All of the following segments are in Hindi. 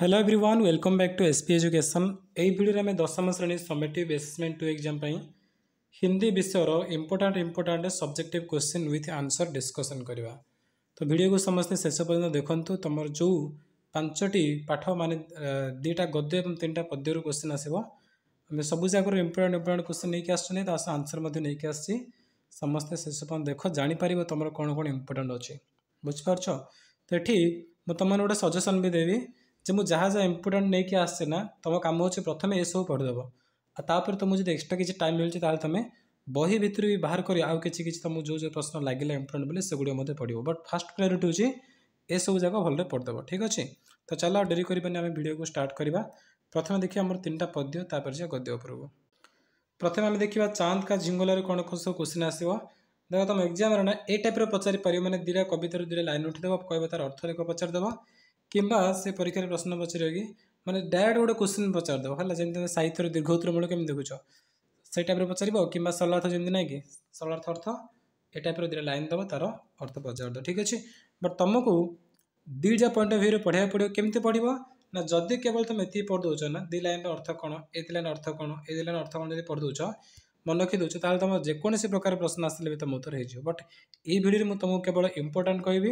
hello everyone welcome back to SP education यही भिडियो आम दशम श्रेणी summative assessment two exam Hindi विषय important important subjective question with answer discussion करवा तो भिडियो को समस्ते शेष पर्यटन देखु तुम जो पांचटी पाठ मान दुटा गद्य और तीन टाइम पद्यर क्वेश्चन आसमें आम सब जगह इंपोर्टाट इंपोर्टाट क्वेश्चन नहीं आस आंसर नहीं आसी समस्ते शेष पर्यटन देख जापर तुम कौन कौन इंपोर्टाट अच्छे बुझिपार तो ये मुझे गोटे सजेसन भी देवी ଯେ ମୁଁ ଯାହା ଯାହା ଇମ୍ପୋର୍ଟାଣ୍ଟ ନେଇକି ଆସିଛି ନା ତୁମ କାମ ହେଉଛି ପ୍ରଥମେ ଏସବୁ ପଢ଼ିଦେବ ଆଉ ତା'ପରେ ତୁମକୁ ଯଦି ଏକ୍ସଟ୍ରା କିଛି ଟାଇମ୍ ମିଳୁଛି ତାହେଲେ ତୁମେ ବହି ଭିତରୁ ବି ବାହାର କରି ଆଉ କିଛି କିଛି ତୁମକୁ ଯେଉଁ ଯେଉଁ ପ୍ରଶ୍ନ ଲାଗିଲା ଇମ୍ପୋର୍ଟାଣ୍ଟ ବୋଲି ସେଗୁଡ଼ିକ ମଧ୍ୟ ପଡ଼ିବ ବଟ୍ ଫାଷ୍ଟ ପ୍ରାୟୋରିଟି ହେଉଛି ଏସବୁ ଯାକ ଭଲରେ ପଢ଼ିଦେବ ଠିକ୍ ଅଛି ତ ଚାଲ ଆଉ ଡେରି କରିବାନି ଆମେ ଭିଡ଼ିଓକୁ ଷ୍ଟାର୍ଟ କରିବା ପ୍ରଥମେ ଦେଖିବା ଆମର ତିନିଟା ପଦ୍ୟ ତାପରେ ଯିବା ଗଦ୍ୟ ଉପରକୁ ପ୍ରଥମେ ଆମେ ଦେଖିବା ଚାନ୍ଦ କା ଝିଙ୍ଗଲାରୁ କ'ଣ କ'ଣ ସବୁ କୋଶ୍ଚିନ୍ ଆସିବ ଦେଖ ତୁମ ଏକ୍ଜାମ୍ରେ ନା ଏ ଟାଇପ୍ର ପଚାରି ପାରିବ ମାନେ ଦୁଇଟା କବିତାରୁ ଦୁଇଟା ଲାଇନ୍ ଉଠିଦେବ କହିବ ତା'ର ଅର୍ଥ ଲେଖ ପଚାରିଦେବ କିମ୍ବା কিংবা সে পরীক্ষার প্রশ্ন ମାନେ ଡାଇରେକ୍ଟ ଗୋଟେ କୋଶ୍ଚିନ୍ ପଚାରିଦେବ ହେଲା ଯେମିତି হল ସାହିତ୍ୟର ଦୀର୍ଘ সাহিত্যর ମୂଳ କେମିତି ଦେଖୁଛ ସେଇ টাইপের ପଚାରିବ କିମ୍ବା সরলার্থ ଯେମିତି ନାହିଁ କି সরলার্থ ଅର୍ଥ ଏ ଟାଇପ୍ର ଦୁଇଟା ଲାଇନ୍ ଦେବ ତା'ର ଅର୍ଥ ପଚାରିଦେବ ଠିକ୍ ଅଛି ବଟ୍ ତୁମକୁ ଦୁଇଟା ପଏଣ୍ଟ ଅଫ୍ ଭ୍ୟୁରେ ପଢ଼ିବାକୁ ପଡ଼ିବ କେମିତି ପଢ଼ିବ ନା ଯଦି କେବଳ ତୁମେ ଏତିକି ପଢ଼ିଦେଉଛ ନା ଦୁଇ ଲାଇନ୍ର ଅର୍ଥ କ'ଣ ଏଇ ଲାଇନ୍ ଅର୍ଥ କ'ଣ ଏଇ ଲାଇନ୍ ଅର୍ଥ କ'ଣ ଯଦି ପଢ଼ିଦେଉଛ ମନେ ରଖିଦେଉଛ ତାହେଲେ ତୁମ ଯେକୌଣସି ପ୍ରକାର ପ୍ରଶ୍ନ ଆସିଲେ ବି ତୁମ ଉତ୍ତର ହେଇଯିବ ବଟ୍ ଏଇ ଭିଡ଼ିଓରେ ମୁଁ ତୁମକୁ କେବଳ ଇମ୍ପୋର୍ଟାଣ୍ଟ କହିବି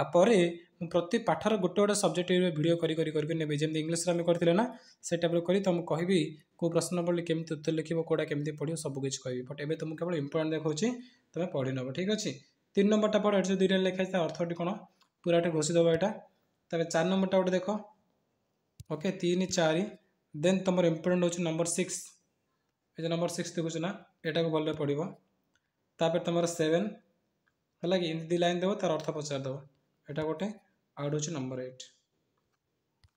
ଆ ପରେ ମୁଁ ପ୍ରତି ପାଠର ଗୋଟେ ଗୋଟେ ସବଜେକ୍ଟ ଭିଡ଼ିଓ କରି କରି କରିକି ନେବି ଯେମିତି ଇଂଲିଶରେ ଆମେ କରିଥିଲେ ନା ସେ ଟାଇପ୍ର କରି ତ ମୁଁ କହିବି କେଉଁ ପ୍ରଶ୍ନ ପଡ଼ିଲେ କେମିତି ଉତ୍ତର ଲେଖିବ କେଉଁଟା କେମିତି ପଢ଼ିବ ସବୁ କିଛି କହିବି ବଟ୍ ଏବେ ତୁମକୁ କେବଳ ଇମ୍ପୋର୍ଟାଣ୍ଟ ଦେଖାଉଛି ତୁମେ ପଢ଼ି ନେବ ଠିକ୍ ଅଛି ତିନି ନମ୍ବରଟା ପଢ଼ ଏଠି ଦୁଇଟା ଲେଖା ହେଇଛି ତା ଅର୍ଥଟି କ'ଣ ପୁରା ପୁରାଟା ଘୋଷିଦେବ ଏଇଟା ତାପରେ ଚାରି ନମ୍ବରଟା ଗୋଟେ ଦେଖ ଓକେ ତିନି ଚାରି ଦେନ୍ ତୁମର ଇମ୍ପୋର୍ଟାଣ୍ଟ ହେଉଛି ନମ୍ବର ସିକ୍ସ ଏ ଯେ ନମ୍ବର ସିକ୍ସ ଦେଖୁଛୁ ନା ଏଇଟାକୁ ଭଲରେ ପଢ଼ିବ ତାପରେ ତୁମର ସେଭେନ୍ ହେଲା କି ଏମିତି ଦୁଇ ଲାଇନ୍ ଦେବ ତାର ଅର୍ଥ ପଚାରିଦେବ এটা ଗୋଟେ ଆଉ ଗୋଟେ ହେଉଛି ନମ୍ବର ଏଇଟ୍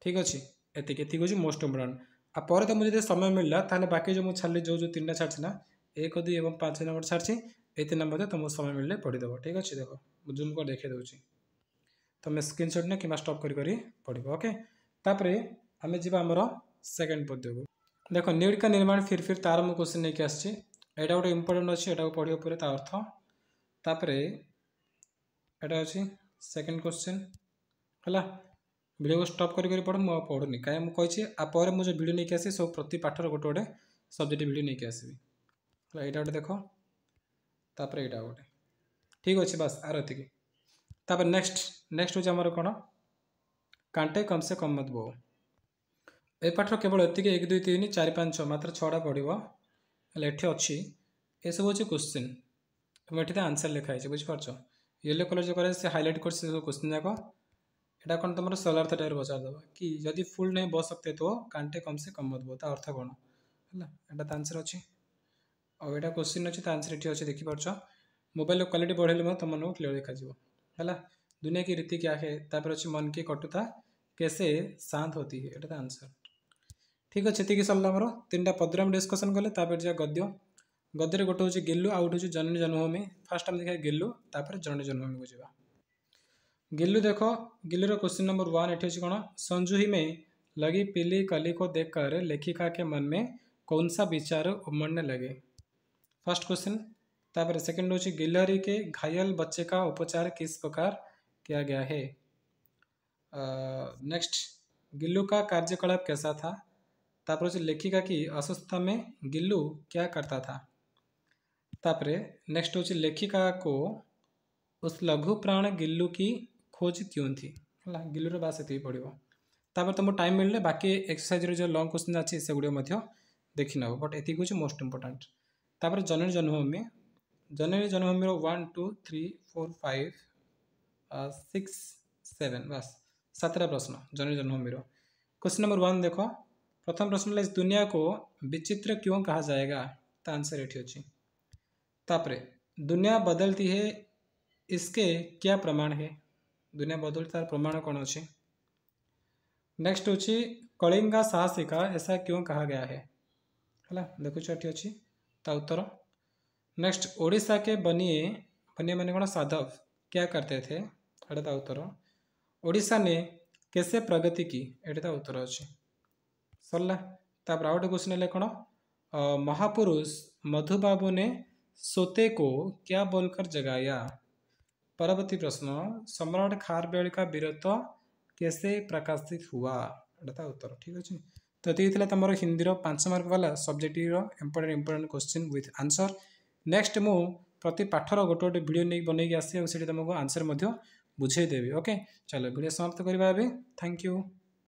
ଠିକ୍ ଅଛି ଏତିକି ଏତିକି ହେଉଛି ମୋଷ୍ଟ ଇମ୍ପୋର୍ଟାଣ୍ଟ ଆଉ ପରେ ତୁମକୁ ଯଦି ସମୟ ମିଳିଲା ତାହେଲେ ବାକି ଯେଉଁ ମୁଁ ଛାଡ଼ିଲି ଯେଉଁ ଯେଉଁ ତିନିଟା ଛାଡ଼ିଛି ନା ଏକ ଦୁଇ ଏବଂ ପାଞ୍ଚ ନମ୍ବର ଛାଡ଼ିଛି ଏଇ ତିନି ନମ୍ବର ତୁମକୁ ସମୟ ମିଳିଲେ ପଢ଼ିଦେବ ଠିକ୍ ଅଛି ଦେଖ ମୁଁ ଜୁମ୍ କରି ଦେଖାଇ ଦେଉଛି ତୁମେ ସ୍କ୍ରିନ୍ସଟ୍ ନିଅ କିମ୍ବା ଷ୍ଟପ୍ କରି କରି ପଢ଼ିବ ଓକେ ତାପରେ ଆମେ ଯିବା ଆମର ସେକେଣ୍ଡ ପଦ୍ୟକୁ ଦେଖ ନିଟ୍ କା ନିର୍ମାଣ ଫିର୍ ଫିର୍ ତାର ମୁଁ କୋଶ୍ଚିନ୍ ନେଇକି ଆସିଛି ଏଇଟା ଗୋଟେ ଇମ୍ପୋର୍ଟାଣ୍ଟ ଅଛି ଏଇଟାକୁ ପଢ଼ିବା ପରେ ତା ଅର୍ଥ ତାପରେ ଏଇଟା ଅଛି સેકન્ડ ક્વેશ્ચન ହେଲା ଭିଡ଼ିଓକୁ ଷ୍ଟପ୍ କରି କରି ପଢ଼ ମୁଁ ଆଉ ପଢ଼ୁନି କାହିଁକି ମୁଁ କହିଛି ଆ ପରେ ମୁଁ ଯେଉଁ ଭିଡ଼ିଓ ନେଇକି ଆସିବି ସବୁ ପ୍ରତି ପାଠର ଗୋଟେ ଗୋଟେ ସବଜେକ୍ଟ ଭିଡ଼ିଓ ନେଇକି ଆସିବି ହେଲା ଏଇଟା ଗୋଟେ ଦେଖ ତାପରେ ଏଇଟା ଗୋଟେ ଠିକ୍ ଅଛି ବାସ୍ ଆର ଏତିକି ତାପରେ ନେକ୍ସଟ ନେକ୍ସଟ ହେଉଛି ଆମର କ'ଣ କାଣ୍ଟେ କମ୍ ସେ କମ୍ ମତ ବୋ ଏ ପାଠର କେବଳ ଏତିକି ଏକ ଦୁଇ ତିନି ଚାରି ପାଞ୍ଚ ଛଅ ମାତ୍ର ଛଅଟା ପଡ଼ିବ ହେଲେ ଏଠି ଅଛି ଏସବୁ ହେଉଛି କୋଶ୍ଚିନ୍ ଏବଂ ଏଠି ତ ଆନ୍ସର୍ ଲେଖା ହେଇଛି ବୁଝିପାରୁଛ येलो कलर जो कह से हाइलाइट कर सब क्वेश्चन जाक यहाँ कौन तुम सोलार्थ टाइप दब कि जदि फुल नहीं बस सकते तो कांटे कम से कम बदब अर्थ कौन है यहाँ तो आंसर अच्छे और यहाँ क्वेश्चन अच्छे आंसर ये अच्छे देख मोबाइल क्वालिटी बढ़े तुमको क्लीयर देखा है दुनिया की रीति क्या है अच्छे मन के कटुता कैसे शांत होती है यहाँ आंसर तो ठीक अच्छे ये सरला तीन टाइम पद्रम डिस्कसन कले गद्य ଗଦ୍ୟରେ गोटे हूँ ଗେଲୁ ଆଉ ଗୋଟେ जननी जन्मभूमि फास्ट आम देखा ଦେଖିବା ଗେଲୁ जननी जन्मभूमि को ଯିବା ଗିଲ୍ଲୁ देख ଗିଲ୍ଲୁର क्वेश्चन नंबर वन ये कौन କ'ଣ ही में लगी पिली कली को देखकर लेखिका के मन में कौन सा विचार उमड़ने लगे फर्स्ट क्वेश्चन तापर सेकंड हो गिलहरी के घायल बच्चे का उपचार किस प्रकार किया गया है नेक्स्ट गिल्लू का कार्यकलाप कैसा था तापर लेखिका की अस्वस्थता में गिल्लू क्या करता था तापरे नेक्स्ट हूँ लेखिका को उस लघु प्राण गिल्लु की खोज दिखती है गिल्लुर बास पड़ो तुमको टाइम मिलने बाकी एक्सरसाइज जो लंग क्वेश्चन अच्छे से गुड़ देखी नाब बट एक हूँ मोस्ट इंपोर्टाट तापर जनन जन्मभूमि जननी जन्मभूमि one two three four five six seven बास सतटा प्रश्न जननी जन्मभूमि क्वेश्चन नंबर वन देख प्रथम प्रश्न दुनिया को विचित्र क्यों कहा जाएगा तो आंसर ये अच्छी तापरे दुनिया बदलती है इसके क्या प्रमाण है दुनिया तार प्रमाण कौन अच्छे नेक्स्ट हूँ कलिंगा साहसिका ऐसा क्यों कहा गया है है देखुच अच्छी ता उत्तर नेक्स्ट ओडिशा के बनिए बनिए मैंने कौन साधव क्या करते थे एटा उत्तर ओडिशा ने कैसे प्रगति की एटा उत्तर अच्छे सरला तापर आउ गोटे क्वेश्चन है कौन महापुरुष मधुबाबू ने सोते को क्या बोलकर जगाया परवर्ती प्रश्न सम्राट खारबेल का वीरत्व कैसे प्रकाशित हुआ था उत्तर ठीक अच्छे तो ये थी तुम हिंदी पांच मार्क वाला subject important important question with answer next मु प्रति पाठर गोटे गोटे भिड नहीं बनई आसी तुमको आंसर बुझेदेवि ओके चलो भिड समाप्त करवा थैंक यू